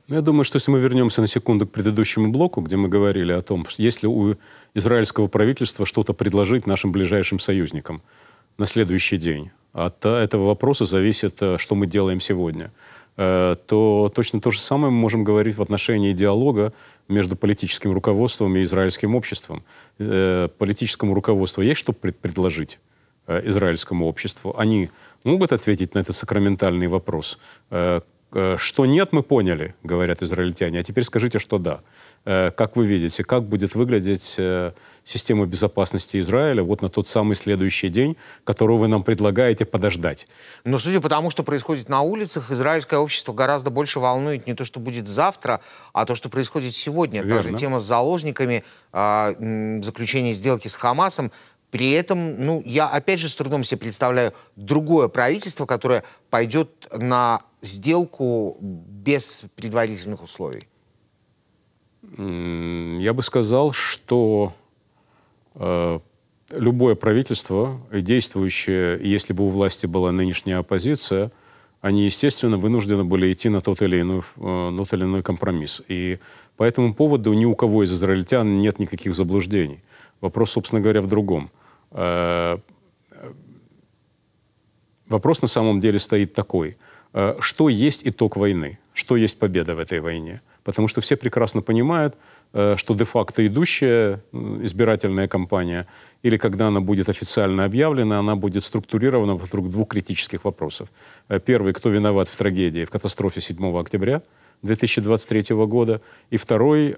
Ну, я думаю, что если мы вернемся на секунду к предыдущему блоку, где мы говорили о том, есть ли у израильского правительства что-то предложить нашим ближайшим союзникам – на следующий день. От э, этого вопроса зависит, э, что мы делаем сегодня э, то точно то же самое мы можем говорить в отношении диалога между политическим руководством и израильским обществом. Политическому руководству есть что предложить израильскому обществу? Они могут ответить на этот сакраментальный вопрос, Э, что нет, мы поняли, говорят израильтяне, а теперь скажите, что да. Э, как вы видите, как будет выглядеть э, система безопасности Израиля вот на тот самый следующий день, которого вы нам предлагаете подождать? Но ну, судя по тому, что происходит на улицах, израильское общество гораздо больше волнует не то, что будет завтра, а то, что происходит сегодня. Верно. Та тема с заложниками, а, заключение сделки с Хамасом, при этом, ну, я опять же с трудом себе представляю другое правительство, которое пойдет на сделку без предварительных условий. Я бы сказал, что э, любое правительство, действующее, если бы у власти была нынешняя оппозиция, они, естественно, вынуждены были идти на тот или иной, э, тот или иной компромисс. И по этому поводу ни у кого из израильтян нет никаких заблуждений. Вопрос, собственно говоря, в другом – Э, вопрос на самом деле стоит такой. Э, что есть итог войны? Что есть победа в этой войне? Потому что все прекрасно понимают, э, что де-факто идущая избирательная кампания, или когда она будет официально объявлена, она будет структурирована вокруг двух критических вопросов. Первый, кто виноват в трагедии, в катастрофе 7 октября 2023 года, и второй,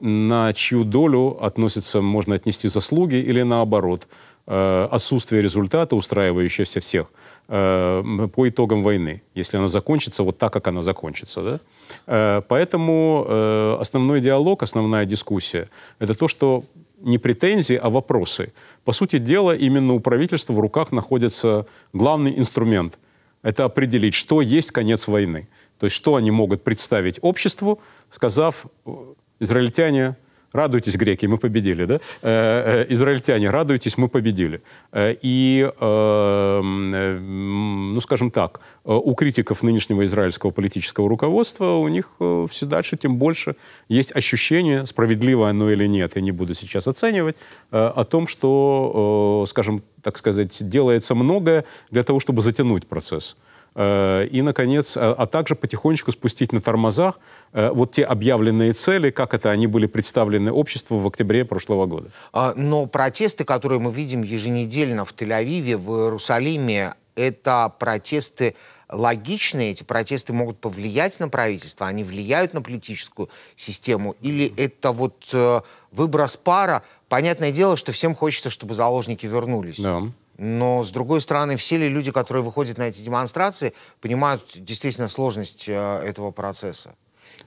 на чью долю относятся, можно отнести заслуги или наоборот, э, отсутствие результата, устраивающегося всех, э, по итогам войны, если она закончится вот так, как она закончится. Да? Э, поэтому основной диалог, основная дискуссия – это то, что не претензии, а вопросы. По сути дела, именно у правительства в руках находится главный инструмент – это определить, что есть конец войны. То есть что они могут представить обществу, сказав Израильтяне, радуйтесь, греки, мы победили, да? Э, э, израильтяне, радуйтесь, мы победили. Э, и, эм, ну, скажем так, у критиков нынешнего израильского политического руководства у них все дальше, тем больше есть ощущение, справедливо оно или нет, я не буду сейчас оценивать, о том, что, скажем, так сказать, делается многое для того, чтобы затянуть процесс. Э, и, наконец, а, а также потихонечку спустить на тормозах э, вот те объявленные цели, как это они были представлены обществу в октябре прошлого года. А, но протесты, которые мы видим еженедельно в Тель-Авиве, в Иерусалиме, это протесты логичные. эти протесты могут повлиять на правительство, они влияют на политическую систему, или это вот э, выброс пара, понятное дело, что всем хочется, чтобы заложники вернулись. Да. Но, с другой стороны, все ли люди, которые выходят на эти демонстрации, понимают действительно сложность э, этого процесса?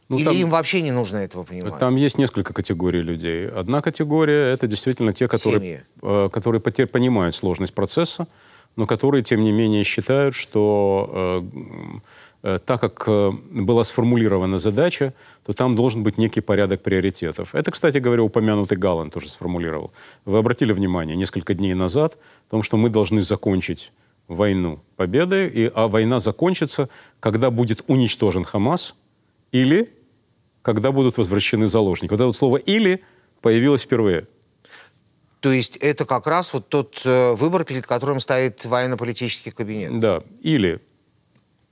Ну, Или там, им вообще не нужно этого понимать? Там есть несколько категорий людей. Одна категория — это действительно те, которые, э, которые потер, понимают сложность процесса, но которые, тем не менее, считают, что э, Э, так как э, была сформулирована задача, то там должен быть некий порядок приоритетов. Это, кстати говоря, упомянутый Галлан тоже сформулировал. Вы обратили внимание несколько дней назад о том, что мы должны закончить войну победой, и, а война закончится, когда будет уничтожен Хамас или когда будут возвращены заложники. Вот это вот слово «или» появилось впервые. То есть это как раз вот тот э, выбор, перед которым стоит военно-политический кабинет. Да, или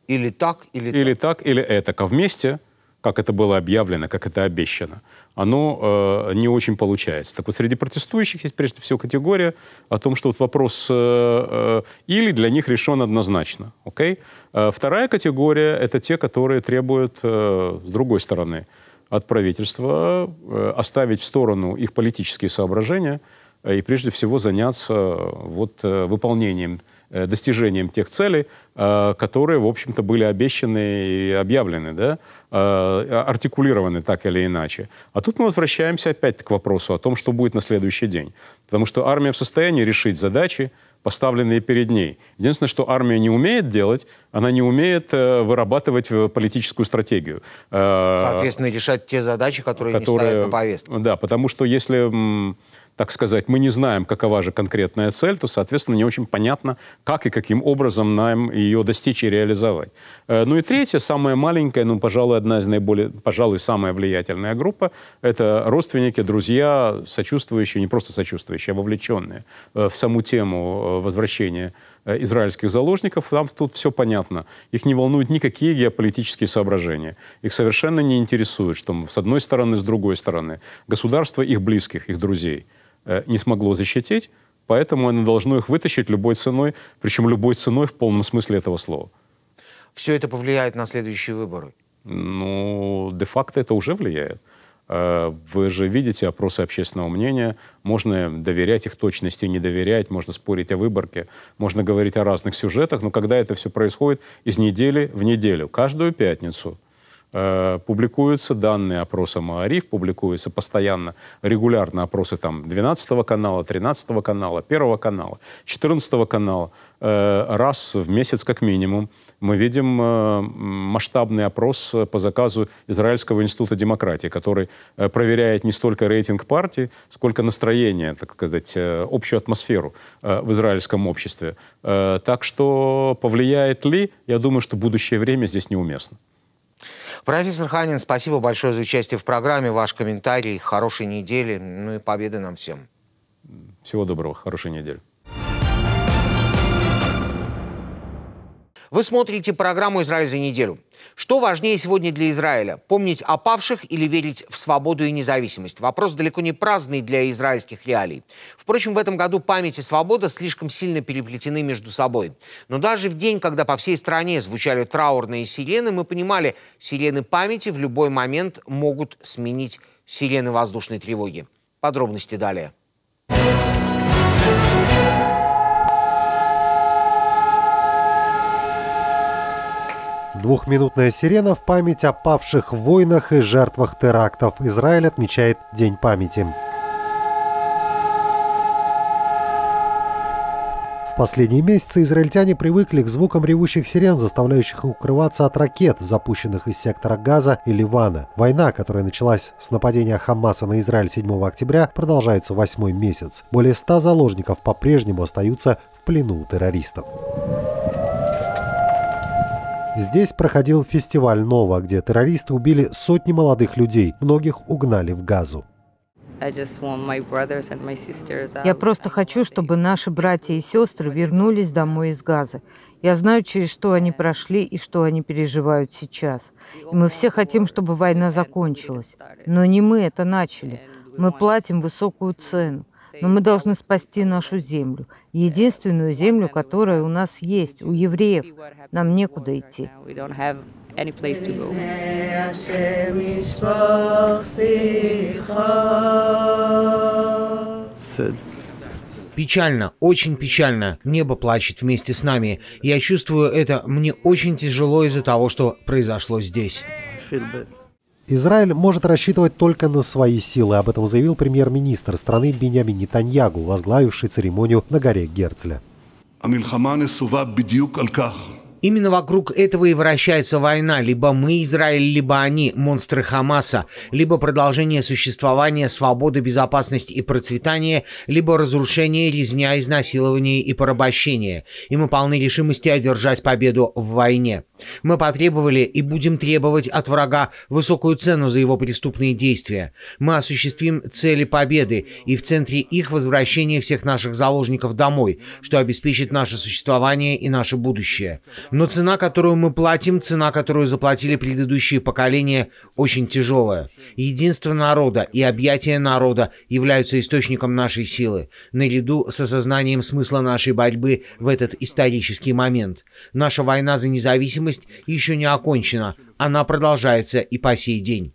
или так, или, или так. так, или это. А вместе, как это было объявлено, как это обещано, оно э, не очень получается. Так вот, среди протестующих есть прежде всего категория о том, что вот вопрос э, э, «или» для них решен однозначно. Okay? Э, вторая категория — это те, которые требуют, э, с другой стороны, от правительства э, оставить в сторону их политические соображения э, и прежде всего заняться э, вот, э, выполнением Э, достижением тех целей, э, которые, в общем-то, были обещаны и объявлены, да, э, артикулированы так или иначе. А тут мы возвращаемся опять к вопросу о том, что будет на следующий день. Потому что армия в состоянии решить задачи, поставленные перед ней. Единственное, что армия не умеет делать, она не умеет вырабатывать политическую стратегию. Соответственно, решать те задачи, которые, которые не стоят на повестке. Да, потому что если так сказать, мы не знаем, какова же конкретная цель, то, соответственно, не очень понятно, как и каким образом нам ее достичь и реализовать. Э, ну и третье, самая маленькая, ну, пожалуй, одна из наиболее, пожалуй, самая влиятельная группа – это родственники, друзья, сочувствующие, не просто сочувствующие, а вовлеченные э, в саму тему э, возвращения израильских заложников. Там тут все понятно. Их не волнуют никакие геополитические соображения. Их совершенно не интересует, что с одной стороны, с другой стороны. Государство их близких, их друзей – Э, не смогло защитить, поэтому оно должно их вытащить любой ценой, причем любой ценой в полном смысле этого слова. Все это повлияет на следующие выборы? Ну, де-факто это уже влияет. Э, вы же видите опросы общественного мнения, можно доверять их точности, не доверять, можно спорить о выборке, можно говорить о разных сюжетах, но когда это все происходит из недели в неделю, каждую пятницу – Э, публикуются данные опроса МААРИФ, публикуются постоянно, регулярно опросы там 12 канала, 13 канала, 1 канала, 14 канала. Э, раз в месяц как минимум мы видим э, масштабный опрос по заказу Израильского института демократии, который проверяет не столько рейтинг партии, сколько настроение, так сказать, общую атмосферу в израильском обществе. Так что повлияет ли, я думаю, что будущее время здесь неуместно. Профессор Ханин, спасибо большое за участие в программе, ваш комментарий, хорошей недели, ну и победы нам всем. Всего доброго, хорошей недели. Вы смотрите программу «Израиль за неделю». Что важнее сегодня для Израиля? Помнить о павших или верить в свободу и независимость? Вопрос далеко не праздный для израильских реалий. Впрочем, в этом году память и свобода слишком сильно переплетены между собой. Но даже в день, когда по всей стране звучали траурные сирены, мы понимали, сирены памяти в любой момент могут сменить сирены воздушной тревоги. Подробности далее. Двухминутная сирена в память о павших войнах и жертвах терактов. Израиль отмечает День памяти. В последние месяцы израильтяне привыкли к звукам ревущих сирен, заставляющих укрываться от ракет, запущенных из сектора Газа и Ливана. Война, которая началась с нападения Хамаса на Израиль 7 октября, продолжается восьмой месяц. Более ста заложников по-прежнему остаются в плену у террористов. Здесь проходил фестиваль «Нова», где террористы убили сотни молодых людей, многих угнали в газу. Я просто хочу, чтобы наши братья и сестры вернулись домой из Газа. Я знаю, через что они прошли и что они переживают сейчас. И мы все хотим, чтобы война закончилась. Но не мы это начали. Мы платим высокую цену. Но мы должны спасти нашу землю, э, единственную землю, которая у нас есть, у евреев. Нам некуда идти. any Печально, очень печально. Небо плачет вместе с нами. Я чувствую это, мне очень тяжело из-за того, что произошло здесь. Израиль может рассчитывать только на свои силы, об этом заявил премьер-министр страны Бенямин Нетаньягу, возглавивший церемонию на горе Герцля. Именно вокруг этого и вращается война. Либо мы, Израиль, либо они, монстры Хамаса. Либо продолжение существования, свободы, безопасности и процветания, либо разрушение, резня, изнасилование и порабощение. И мы полны решимости одержать победу в войне. Мы потребовали и будем требовать от врага высокую цену за его преступные действия. Мы осуществим цели победы и в центре их возвращение всех наших заложников домой, что обеспечит наше существование и наше будущее. Но цена, которую мы платим, цена, которую заплатили предыдущие поколения, очень тяжелая. Единство народа и объятия народа являются источником нашей силы, наряду с осознанием смысла нашей борьбы в этот исторический момент. Наша война за независимость зависимость еще не окончена, она продолжается и по сей день.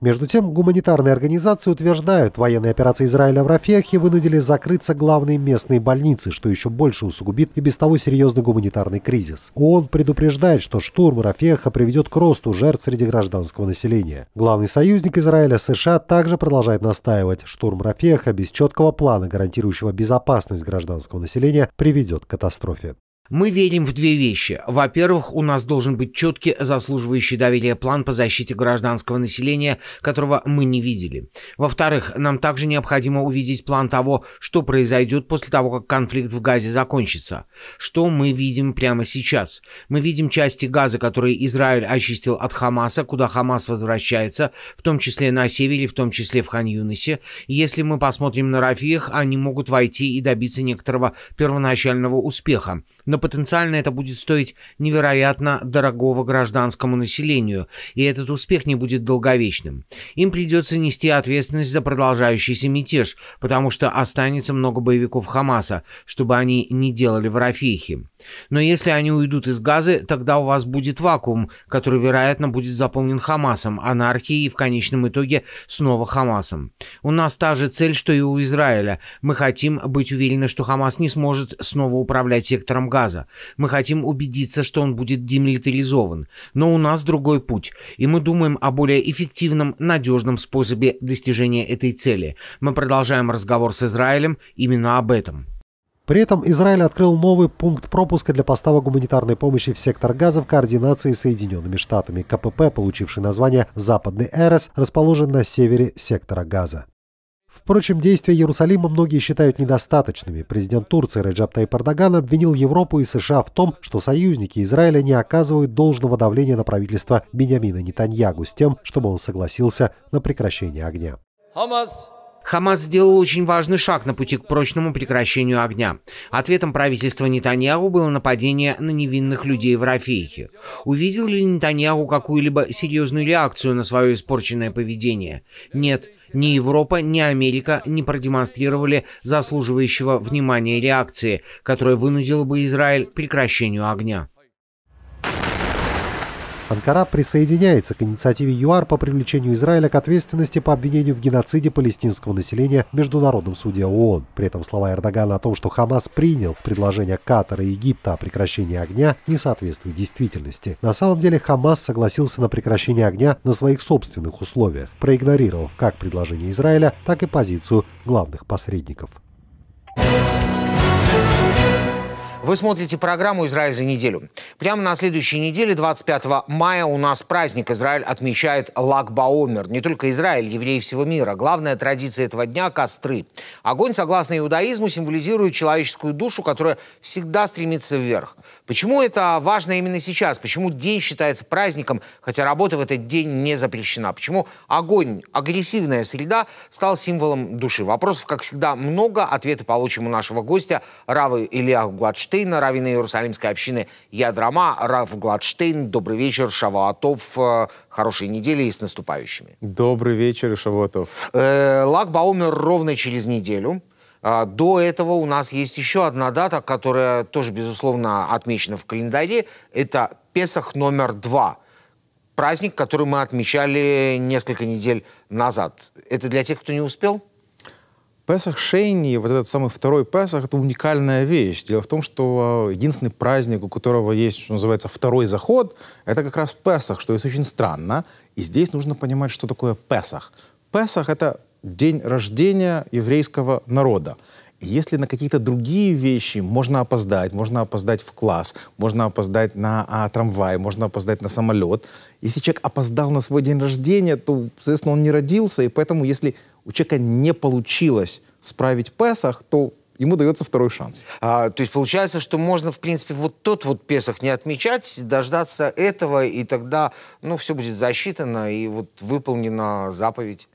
Между тем, гуманитарные организации утверждают, военные операции Израиля в Рафехе вынудили закрыться главные местные больницы, что еще больше усугубит и без того серьезный гуманитарный кризис. ООН предупреждает, что штурм Рафеха приведет к росту жертв среди гражданского населения. Главный союзник Израиля США также продолжает настаивать, штурм Рафеха без четкого плана, гарантирующего безопасность гражданского населения, приведет к катастрофе. Мы верим в две вещи. Во-первых, у нас должен быть четкий, заслуживающий доверия план по защите гражданского населения, которого мы не видели. Во-вторых, нам также необходимо увидеть план того, что произойдет после того, как конфликт в Газе закончится. Что мы видим прямо сейчас? Мы видим части Газа, которые Израиль очистил от Хамаса, куда Хамас возвращается, в том числе на севере, в том числе в Хан-Юнисе. Если мы посмотрим на Рафиях, они могут войти и добиться некоторого первоначального успеха но потенциально это будет стоить невероятно дорогого гражданскому населению, и этот успех не будет долговечным. Им придется нести ответственность за продолжающийся мятеж, потому что останется много боевиков Хамаса, чтобы они не делали в Рафихе. Но если они уйдут из Газы, тогда у вас будет вакуум, который, вероятно, будет заполнен Хамасом, анархией и в конечном итоге снова Хамасом. У нас та же цель, что и у Израиля. Мы хотим быть уверены, что Хамас не сможет снова управлять сектором Газа указа. Мы хотим убедиться, что он будет демилитаризован. Но у нас другой путь, и мы думаем о более эффективном, надежном способе достижения этой цели. Мы продолжаем разговор с Израилем именно об этом. При этом Израиль открыл новый пункт пропуска для поставок гуманитарной помощи в сектор газа в координации с Соединенными Штатами. КПП, получивший название «Западный Эрес», расположен на севере сектора газа. Впрочем, действия Иерусалима многие считают недостаточными. Президент Турции Реджеп Тайп Эрдоган обвинил Европу и США в том, что союзники Израиля не оказывают должного давления на правительство Бениамина Нетаньягу с тем, чтобы он согласился на прекращение огня. Хамас Хамас сделал очень важный шаг на пути к прочному прекращению огня. Ответом правительства Нетаньяху было нападение на невинных людей в Рафейхе. Увидел ли Нетаньяху какую-либо серьезную реакцию на свое испорченное поведение? Нет. Ни Европа, ни Америка не продемонстрировали заслуживающего внимания реакции, которая вынудила бы Израиль к прекращению огня. Анкара присоединяется к инициативе ЮАР по привлечению Израиля к ответственности по обвинению в геноциде палестинского населения в Международном суде ООН. При этом слова Эрдогана о том, что Хамас принял предложение Катара и Египта о прекращении огня, не соответствуют действительности. На самом деле Хамас согласился на прекращение огня на своих собственных условиях, проигнорировав как предложение Израиля, так и позицию главных посредников. Вы смотрите программу «Израиль за неделю». Прямо на следующей неделе, 25 мая, у нас праздник. Израиль отмечает Лагбаомер. Не только Израиль, евреи всего мира. Главная традиция этого дня – костры. Огонь, согласно иудаизму, символизирует человеческую душу, которая всегда стремится вверх – Почему это важно именно сейчас? Почему день считается праздником, хотя работа в этот день не запрещена? Почему огонь, агрессивная среда, стал символом души? Вопросов, как всегда, много. Ответы получим у нашего гостя Равы Ильяху Гладштейна, равина Иерусалимской общины Ядрама. Рав Гладштейн, добрый вечер, Шаватов, э, хорошей недели и с наступающими. Добрый вечер, Шаватов. Э, Лак Баумер ровно через неделю. А, до этого у нас есть еще одна дата, которая тоже, безусловно, отмечена в календаре. Это Песах номер два. Праздник, который мы отмечали несколько недель назад. Это для тех, кто не успел? Песах Шейни, вот этот самый второй Песах, это уникальная вещь. Дело в том, что а, единственный праздник, у которого есть, что называется, второй заход, это как раз Песах, что есть очень странно. И здесь нужно понимать, что такое Песах. Песах — это день рождения еврейского народа. если на какие-то другие вещи можно опоздать, можно опоздать в класс, можно опоздать на а, трамвай, можно опоздать на самолет. Если человек опоздал на свой день рождения, то, соответственно, он не родился, и поэтому, если у человека не получилось справить Песах, то ему дается второй шанс. А, то есть получается, что можно, в принципе, вот тот вот Песах не отмечать, дождаться этого, и тогда, ну, все будет засчитано, и вот выполнена заповедь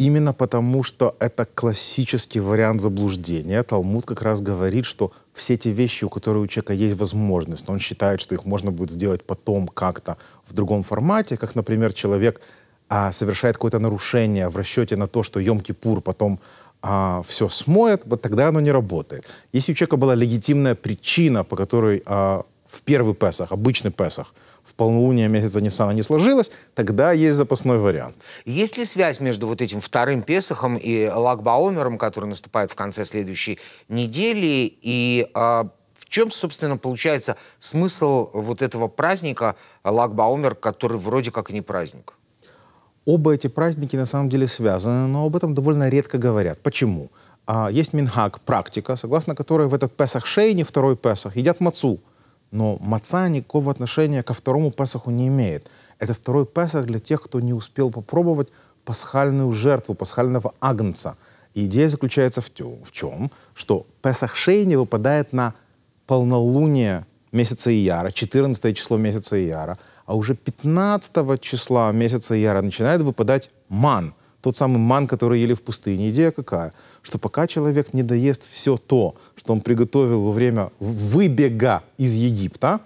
Именно потому, что это классический вариант заблуждения. Талмуд как раз говорит, что все те вещи, у которых у человека есть возможность, но он считает, что их можно будет сделать потом как-то в другом формате, как, например, человек а, совершает какое-то нарушение в расчете на то, что Йом-Кипур потом а, все смоет, вот тогда оно не работает. Если у человека была легитимная причина, по которой а, в первый Песах, обычный Песах, в полнолуние месяца Ниссана не сложилось, тогда есть запасной вариант. Есть ли связь между вот этим вторым Песахом и Лагбаомером, который наступает в конце следующей недели, и а, в чем, собственно, получается смысл вот этого праздника Лагбаомер, который вроде как и не праздник? Оба эти праздники на самом деле связаны, но об этом довольно редко говорят. Почему? А, есть минхак, практика, согласно которой в этот Песах Шейни, второй Песах, едят мацу – но маца никакого отношения ко второму Песаху не имеет. Это второй Песах для тех, кто не успел попробовать пасхальную жертву, пасхального агнца. И идея заключается в, тем, в чем? Что Песах Шейни выпадает на полнолуние месяца Ияра, 14 число месяца Ияра, а уже 15 числа месяца Ияра начинает выпадать ман, тот самый ман, который ели в пустыне. Идея какая? Что пока человек не доест все то, что он приготовил во время выбега из Египта,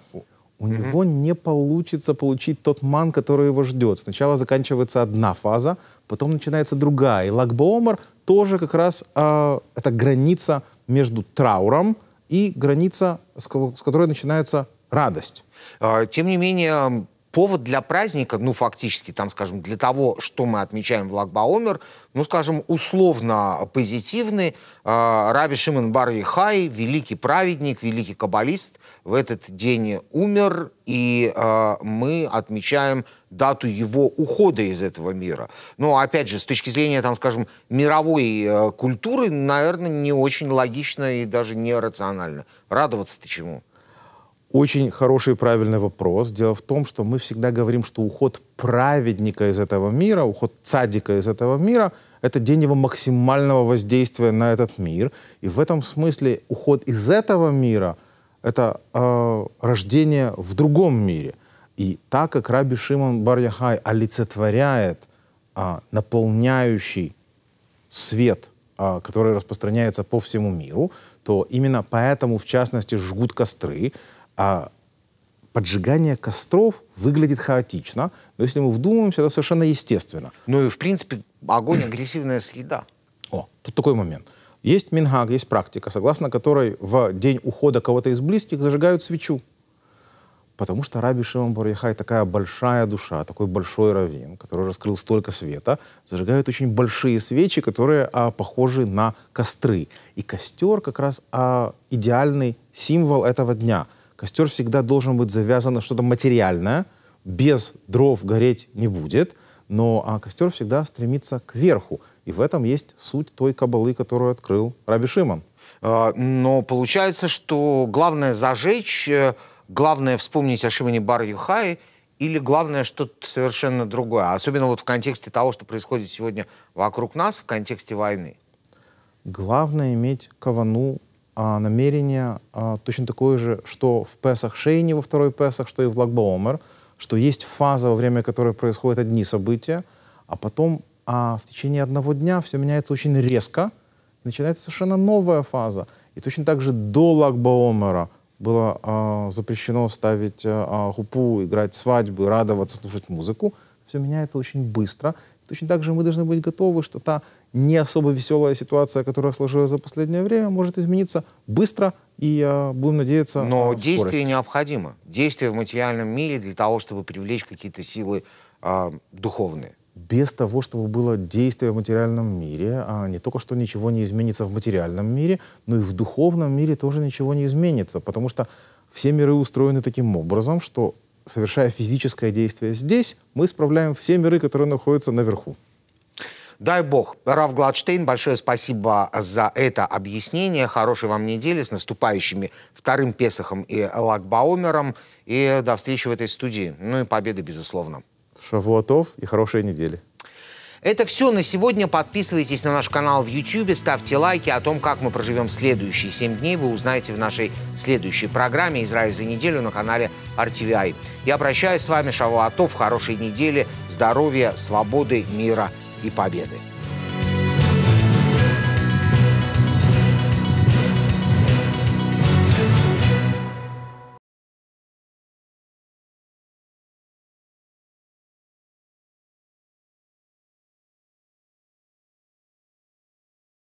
у него не получится получить тот ман, который его ждет. Сначала заканчивается одна фаза, потом начинается другая. И Лакбоомар тоже как раз э, это граница между трауром и граница, с, с которой начинается радость. А, тем не менее, повод для праздника, ну, фактически, там, скажем, для того, что мы отмечаем в Лагбаомер, ну, скажем, условно позитивный. А, Раби Шимон Бар Хай, великий праведник, великий каббалист, в этот день умер, и а, мы отмечаем дату его ухода из этого мира. Но, ну, опять же, с точки зрения, там, скажем, мировой а, культуры, наверное, не очень логично и даже нерационально. Радоваться-то чему? Очень хороший и правильный вопрос. Дело в том, что мы всегда говорим, что уход праведника из этого мира, уход цадика из этого мира — это день его максимального воздействия на этот мир. И в этом смысле уход из этого мира — это э, рождение в другом мире. И так как Раби Шимон Бар-Яхай олицетворяет э, наполняющий свет э, — который распространяется по всему миру, то именно поэтому, в частности, жгут костры, а поджигание костров выглядит хаотично, но если мы вдумаемся, это совершенно естественно. Ну и, в принципе, огонь — агрессивная среда. О, тут такой момент. Есть мингаг, есть практика, согласно которой в день ухода кого-то из близких зажигают свечу. Потому что Раби Шимон Барьяхай такая большая душа, такой большой раввин, который раскрыл столько света, зажигают очень большие свечи, которые а, похожи на костры. И костер как раз а, идеальный символ этого дня — Костер всегда должен быть завязан на что-то материальное. Без дров гореть не будет. Но а костер всегда стремится к верху. И в этом есть суть той кабалы, которую открыл Раби Шимон. А, но получается, что главное зажечь, э, главное вспомнить о Шимоне Бар-Юхае – или главное что-то совершенно другое? Особенно вот в контексте того, что происходит сегодня вокруг нас, в контексте войны. Главное иметь кавану а, намерение а, точно такое же, что в Песах Шейни, во второй Песах, что и в Лагбаомер, что есть фаза, во время которой происходят одни события, а потом а, в течение одного дня все меняется очень резко, и начинается совершенно новая фаза. И точно так же до Лагбаомера было а, запрещено ставить а, а, хупу, играть свадьбы, радоваться, слушать музыку. Все меняется очень быстро. И точно так же мы должны быть готовы, что та не особо веселая ситуация, которая сложилась за последнее время, может измениться быстро, и э, будем надеяться. Но э, действие скорость. необходимо. Действие в материальном мире для того, чтобы привлечь какие-то силы э, духовные. Без того, чтобы было действие в материальном мире, а не только что ничего не изменится в материальном мире, но и в духовном мире тоже ничего не изменится, потому что все миры устроены таким образом, что совершая физическое действие здесь, мы исправляем все миры, которые находятся наверху. Дай бог. Раф Гладштейн, большое спасибо за это объяснение. Хорошей вам недели с наступающими вторым Песохом и Лагбаумером. И до встречи в этой студии. Ну и победы, безусловно. Шавуатов и хорошей недели. Это все на сегодня. Подписывайтесь на наш канал в YouTube, ставьте лайки. О том, как мы проживем следующие 7 дней, вы узнаете в нашей следующей программе «Израиль за неделю» на канале RTVI. Я прощаюсь с вами, Шавуатов. Хорошей недели, здоровья, свободы, мира – и победы.